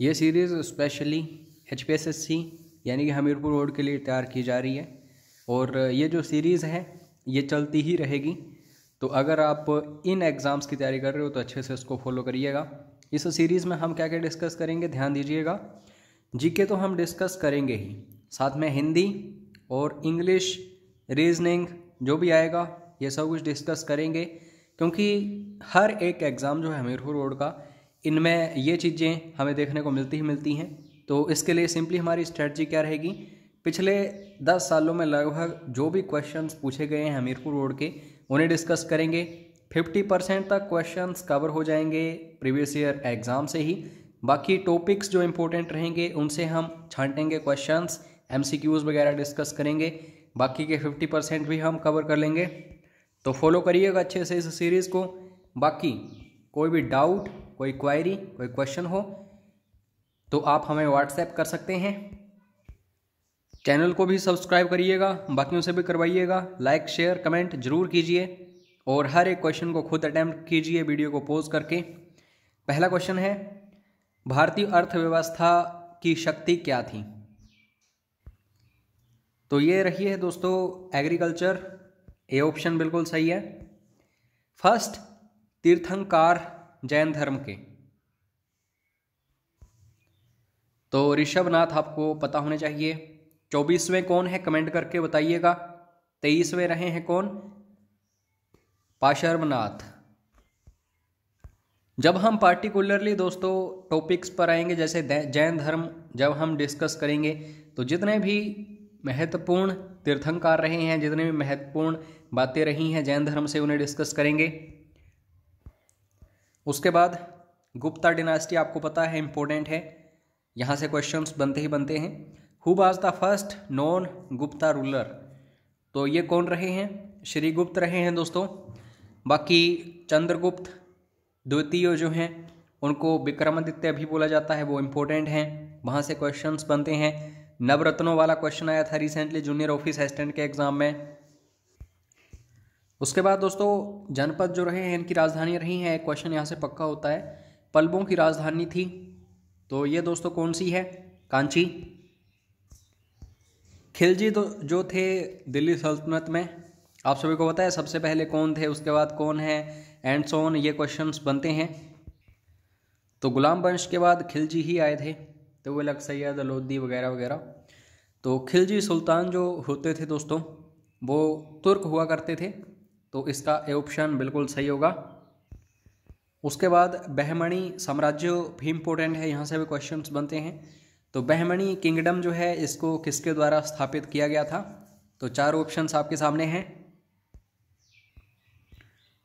ये series specially H यानी कि हमीरपुर रोड के लिए तैयार की जा रही है और ये जो सीरीज़ है ये चलती ही रहेगी तो अगर आप इन एग्ज़ाम्स की तैयारी कर रहे हो तो अच्छे से इसको फॉलो करिएगा इस सीरीज़ में हम क्या क्या डिस्कस करेंगे ध्यान दीजिएगा जीके तो हम डिस्कस करेंगे ही साथ में हिंदी और इंग्लिश रीजनिंग जो भी आएगा ये सब कुछ डिस्कस करेंगे क्योंकि हर एक एग्ज़ाम जो है हमीरपुर रोड का इनमें ये चीज़ें हमें देखने को मिलती ही मिलती हैं तो इसके लिए सिंपली हमारी स्ट्रेटजी क्या रहेगी पिछले दस सालों में लगभग जो भी क्वेश्चंस पूछे गए हैं हमीरपुर रोड के उन्हें डिस्कस करेंगे फिफ्टी परसेंट तक क्वेश्चंस कवर हो जाएंगे प्रीवियस ईयर एग्ज़ाम से ही बाकी टॉपिक्स जो इम्पोर्टेंट रहेंगे उनसे हम छांटेंगे क्वेश्चंस एम वगैरह डिस्कस करेंगे बाकी के फिफ्टी परसेंट भी हम कवर कर लेंगे तो फॉलो करिएगा अच्छे से इस सीरीज़ को बाकी कोई भी डाउट कोई क्वायरी कोई क्वेश्चन हो तो आप हमें व्हाट्सएप कर सकते हैं चैनल को भी सब्सक्राइब करिएगा बाकियों से भी करवाइएगा लाइक शेयर कमेंट जरूर कीजिए और हर एक क्वेश्चन को खुद अटैम्प्ट कीजिए वीडियो को पोज करके पहला क्वेश्चन है भारतीय अर्थव्यवस्था की शक्ति क्या थी तो ये रही है दोस्तों एग्रीकल्चर ए ऑप्शन बिल्कुल सही है फर्स्ट तीर्थंकार जैन धर्म के तो ऋषभनाथ आपको पता होने चाहिए चौबीसवें कौन है कमेंट करके बताइएगा तेईसवें रहे हैं कौन पाशर्वनाथ जब हम पार्टिकुलरली दोस्तों टॉपिक्स पर आएंगे जैसे जैन धर्म जब हम डिस्कस करेंगे तो जितने भी महत्वपूर्ण तीर्थंकार रहे हैं जितने भी महत्वपूर्ण बातें रही हैं जैन धर्म से उन्हें डिस्कस करेंगे उसके बाद गुप्ता डिनास्टी आपको पता है इम्पोर्टेंट है यहाँ से क्वेश्चन बनते ही बनते हैं who was the first non Gupta ruler तो ये कौन रहे हैं श्रीगुप्त रहे हैं दोस्तों बाकी चंद्रगुप्त द्वितीय जो हैं उनको विक्रमादित्य भी बोला जाता है वो इम्पोर्टेंट हैं वहाँ से क्वेश्चंस बनते हैं नवरत्नों वाला क्वेश्चन आया था रिसेंटली जूनियर ऑफिस असिस्टेंट के एग्ज़ाम में उसके बाद दोस्तों जनपद जो रहे हैं इनकी राजधानी रही है एक क्वेश्चन यहाँ से पक्का होता है पल्बों की राजधानी थी तो ये दोस्तों कौन सी है कांची खिलजी तो जो थे दिल्ली सल्तनत में आप सभी को पता है सबसे पहले कौन थे उसके बाद कौन है एंड सोन ये क्वेश्चंस बनते हैं तो गुलाम वंश के बाद खिलजी ही आए थे तो वो लग सैद लोदी वगैरह वगैरह तो खिलजी सुल्तान जो होते थे दोस्तों वो तुर्क हुआ करते थे तो इसका ए ऑप्शन बिल्कुल सही होगा उसके बाद बहमणी साम्राज्य भी इम्पोर्टेंट है यहाँ से भी क्वेश्चंस बनते हैं तो बहमणी किंगडम जो है इसको किसके द्वारा स्थापित किया गया था तो चार ऑप्शंस आपके सामने हैं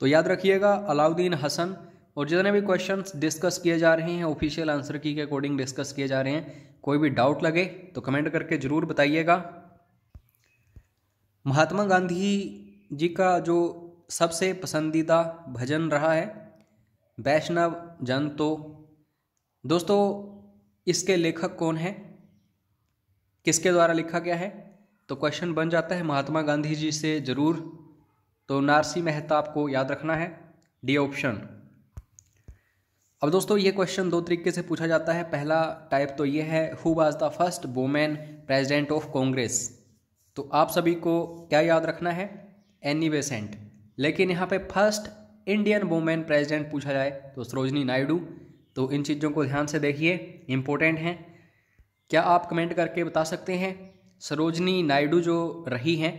तो याद रखिएगा अलाउद्दीन हसन और जितने भी क्वेश्चंस डिस्कस किए जा रहे हैं ऑफिशियल आंसर की के अकॉर्डिंग डिस्कस किए जा रहे हैं कोई भी डाउट लगे तो कमेंट करके ज़रूर बताइएगा महात्मा गांधी जी का जो सबसे पसंदीदा भजन रहा है वैष्णव जन तो दोस्तों इसके लेखक कौन है किसके द्वारा लिखा गया है तो क्वेश्चन बन जाता है महात्मा गांधी जी से ज़रूर तो नारसी मेहता आपको याद रखना है डी ऑप्शन अब दोस्तों ये क्वेश्चन दो तरीके से पूछा जाता है पहला टाइप तो ये है who was the first women president of Congress तो आप सभी को क्या याद रखना है एनी बेसेंट लेकिन यहाँ पे फर्स्ट इंडियन वुमेन प्रेसिडेंट पूछा जाए तो सरोजनी नायडू तो इन चीज़ों को ध्यान से देखिए इम्पोर्टेंट हैं क्या आप कमेंट करके बता सकते हैं सरोजनी नायडू जो रही हैं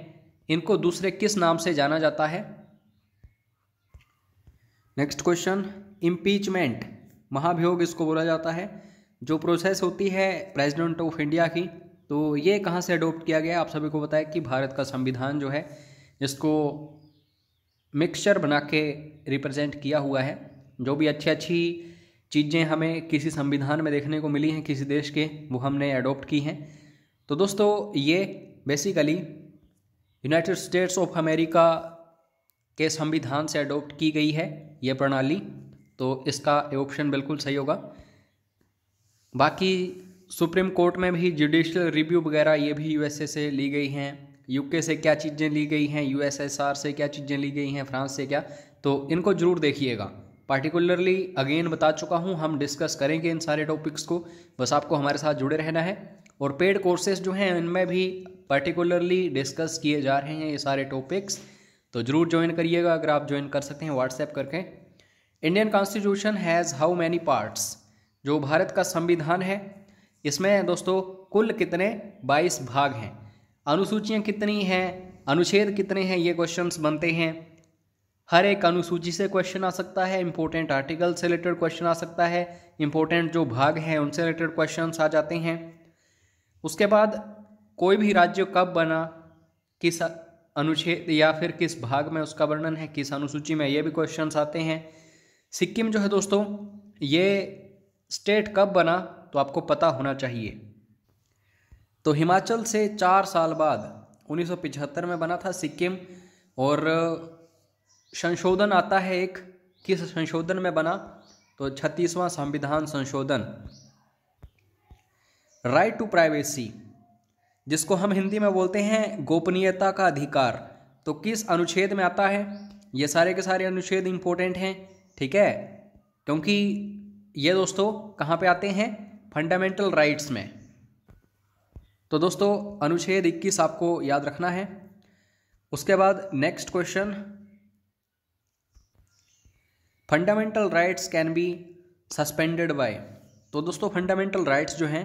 इनको दूसरे किस नाम से जाना जाता है नेक्स्ट क्वेश्चन इम्पीचमेंट महाभियोग इसको बोला जाता है जो प्रोसेस होती है प्रेसिडेंट ऑफ इंडिया की तो ये कहाँ से अडोप्ट किया गया आप सभी को बताया कि भारत का संविधान जो है जिसको मिक्सचर बना के रिप्रेजेंट किया हुआ है जो भी अच्छी अच्छी चीज़ें हमें किसी संविधान में देखने को मिली हैं किसी देश के वो हमने अडोप्ट की हैं तो दोस्तों ये basically United States of America के संविधान से अडोप्ट की गई है ये प्रणाली तो इसका ऑप्शन बिल्कुल सही होगा बाकी सुप्रीम कोर्ट में भी जुडिशल रिव्यू वगैरह ये भी यूएसए से ली गई हैं यूके से क्या चीज़ें ली गई हैं यूएसएसआर से क्या चीज़ें ली गई हैं फ्रांस से क्या तो इनको ज़रूर देखिएगा पार्टिकुलरली अगेन बता चुका हूँ हम डिस्कस करेंगे इन सारे टॉपिक्स को बस आपको हमारे साथ जुड़े रहना है और पेड कोर्सेज जो हैं इनमें भी पर्टिकुलरली डिस्कस किए जा रहे हैं ये सारे टॉपिक्स तो ज़रूर ज्वाइन करिएगा अगर आप ज्वाइन कर सकते हैं व्हाट्सएप करके Indian constitution has how many parts जो भारत का संविधान है इसमें दोस्तों कुल कितने 22 भाग हैं अनुसूचियाँ कितनी हैं अनुच्छेद कितने हैं ये क्वेश्चंस बनते हैं हर एक अनुसूची से क्वेश्चन आ सकता है इंपॉर्टेंट आर्टिकल से रिलेटेड क्वेश्चन आ सकता है इंपॉर्टेंट जो भाग हैं उनसे रिलेटेड क्वेश्चन आ जाते हैं उसके बाद कोई भी राज्य कब बना किस अनुच्छेद या फिर किस भाग में उसका वर्णन है किस अनुसूची में ये भी क्वेश्चन आते हैं सिक्किम जो है दोस्तों ये स्टेट कब बना तो आपको पता होना चाहिए तो हिमाचल से चार साल बाद 1975 में बना था सिक्किम और संशोधन आता है एक किस संशोधन में बना तो छत्तीसवां संविधान संशोधन राइट टू प्राइवेसी जिसको हम हिंदी में बोलते हैं गोपनीयता का अधिकार तो किस अनुच्छेद में आता है ये सारे के सारे अनुच्छेद इम्पोर्टेंट हैं ठीक है क्योंकि ये दोस्तों कहाँ पे आते हैं फंडामेंटल राइट्स में तो दोस्तों अनुच्छेद 21 आपको याद रखना है उसके बाद next question fundamental rights can be suspended by तो दोस्तों फंडामेंटल राइट्स जो हैं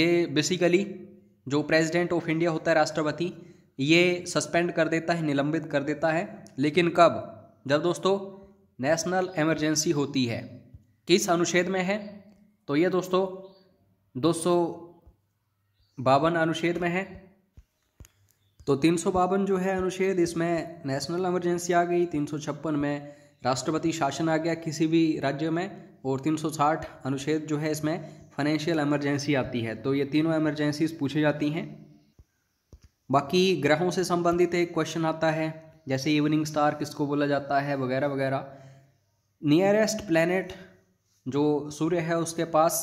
ये बेसिकली जो प्रेसिडेंट ऑफ इंडिया होता है राष्ट्रपति ये सस्पेंड कर देता है निलंबित कर देता है लेकिन कब जब दोस्तों नेशनल इमरजेंसी होती है किस अनुच्छेद में है तो ये दोस्तों दो बावन अनुच्छेद में है तो तीन सौ बावन जो है अनुच्छेद इसमें नेशनल इमरजेंसी आ गई तीन सौ छप्पन में राष्ट्रपति शासन आ गया किसी भी राज्य में और तीन सौ साठ अनुच्छेद जो है इसमें फाइनेंशियल इमरजेंसी आती है तो ये तीनों इमरजेंसीज पूछी जाती हैं बाकी ग्रहों से संबंधित एक क्वेश्चन आता है जैसे इवनिंग स्टार किसको बोला जाता है वगैरह वगैरह नियरेस्ट प्लैनेट जो सूर्य है उसके पास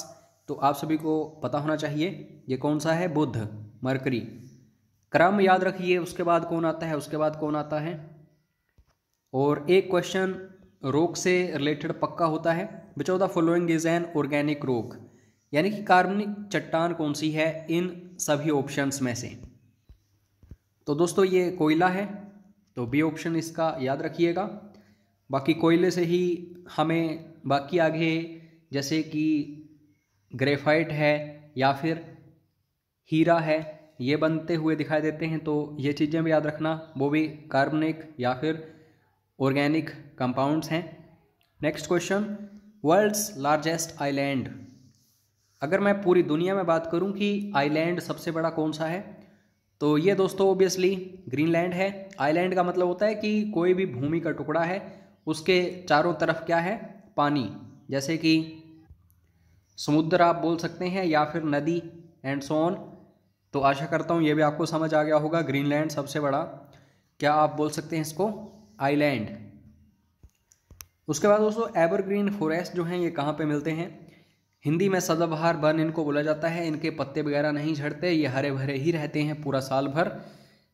तो आप सभी को पता होना चाहिए ये कौन सा है बुध मरकरी क्रम याद रखिए उसके बाद कौन आता है उसके बाद कौन आता है और एक क्वेश्चन रोग से रिलेटेड पक्का होता है which of the following is an organic रोग यानी कि कार्बनिक चट्टान कौन सी है इन सभी ऑप्शंस में से तो दोस्तों ये कोयला है तो बी ऑप्शन इसका याद रखिएगा बाकी कोयले से ही हमें बाकी आगे जैसे कि ग्रेफाइट है या फिर हीरा है ये बनते हुए दिखाई देते हैं तो ये चीज़ें भी याद रखना वो भी कार्बनिक या फिर ऑर्गेनिक कंपाउंड्स हैं next question world's largest island अगर मैं पूरी दुनिया में बात करूं कि आइलैंड सबसे बड़ा कौन सा है तो ये दोस्तों ओबियसली ग्रीनलैंड है आइलैंड का मतलब होता है कि कोई भी भूमि का टुकड़ा है उसके चारों तरफ क्या है पानी जैसे कि समुद्र आप बोल सकते हैं या फिर नदी एंड सोन तो आशा करता हूँ ये भी आपको समझ आ गया होगा ग्रीनलैंड सबसे बड़ा क्या आप बोल सकते हैं इसको आइलैंड उसके बाद दोस्तों एवरग्रीन फॉरेस्ट जो हैं ये कहाँ पे मिलते हैं हिंदी में सदाबहार वन इनको बोला जाता है इनके पत्ते वगैरह नहीं झड़ते ये हरे भरे ही रहते हैं पूरा साल भर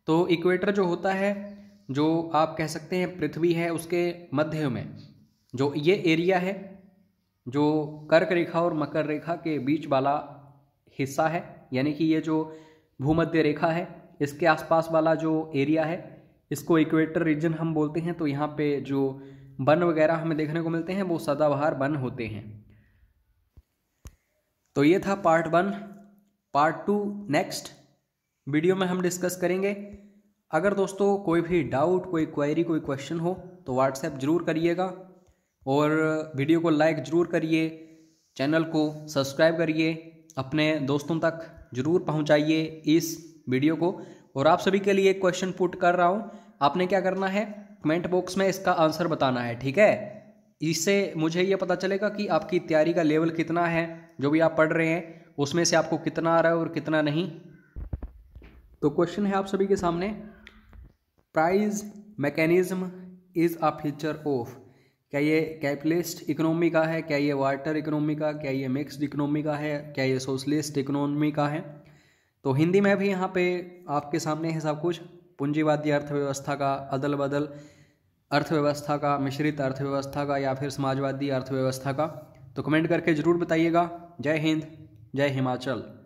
तो इक्वेटर जो होता है जो आप कह सकते हैं पृथ्वी है उसके मध्य में जो ये एरिया है जो कर्क रेखा और मकर रेखा के बीच वाला हिस्सा है यानी कि ये जो भूमध्य रेखा है इसके आसपास वाला जो एरिया है इसको इक्वेटर रीजन हम बोलते हैं तो यहाँ पे जो वन वगैरह हमें देखने को मिलते हैं वो सदाबहार वन होते हैं तो ये था part one part two next video में हम डिस्कस करेंगे अगर दोस्तों कोई भी डाउट कोई क्वेरी कोई क्वेश्चन हो तो व्हाट्सएप ज़रूर करिएगा और वीडियो को लाइक ज़रूर करिए चैनल को सब्सक्राइब करिए अपने दोस्तों तक ज़रूर पहुंचाइए इस वीडियो को और आप सभी के लिए एक क्वेश्चन पुट कर रहा हूं आपने क्या करना है कमेंट बॉक्स में इसका आंसर बताना है ठीक है इससे मुझे ये पता चलेगा कि आपकी तैयारी का लेवल कितना है जो भी आप पढ़ रहे हैं उसमें से आपको कितना आ रहा है और कितना नहीं तो क्वेश्चन है आप सभी के सामने price mechanism is a feature of क्या ये कैपिटलिस्ट इकोनॉमी का है क्या ये वाटर इकोनॉमी का क्या ये मिक्स्ड इकोनॉमी का है क्या ये सोशलिस्ट इकोनॉमी का है तो हिंदी में भी यहाँ पे आपके सामने है सब कुछ पूंजीवादी अर्थव्यवस्था का अदल बदल अर्थव्यवस्था का मिश्रित अर्थव्यवस्था का या फिर समाजवादी अर्थव्यवस्था का तो कमेंट करके ज़रूर बताइएगा जय हिंद जय हिमाचल